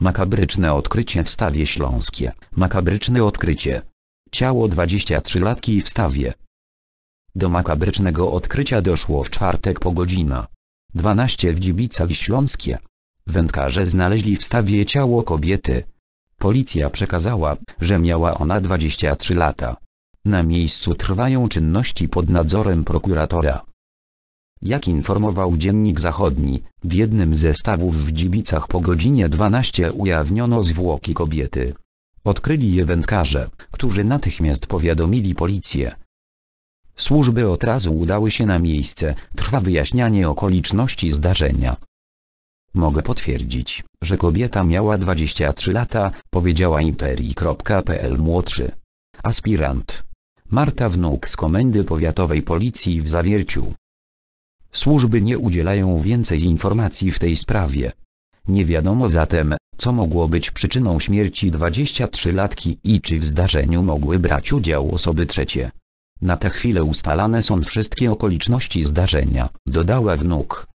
Makabryczne odkrycie w stawie śląskie. Makabryczne odkrycie. Ciało 23-latki w stawie. Do makabrycznego odkrycia doszło w czwartek po godzina 12 w Dzibicach Śląskie. Wędkarze znaleźli w stawie ciało kobiety. Policja przekazała, że miała ona 23 lata. Na miejscu trwają czynności pod nadzorem prokuratora. Jak informował Dziennik Zachodni, w jednym ze stawów w Dzibicach po godzinie 12 ujawniono zwłoki kobiety. Odkryli je wędkarze, którzy natychmiast powiadomili policję. Służby od razu udały się na miejsce, trwa wyjaśnianie okoliczności zdarzenia. Mogę potwierdzić, że kobieta miała 23 lata, powiedziała interi.pl młodszy. Aspirant. Marta Wnuk z Komendy Powiatowej Policji w Zawierciu. Służby nie udzielają więcej informacji w tej sprawie. Nie wiadomo zatem, co mogło być przyczyną śmierci 23-latki i czy w zdarzeniu mogły brać udział osoby trzecie. Na tę chwilę ustalane są wszystkie okoliczności zdarzenia, dodała wnuk.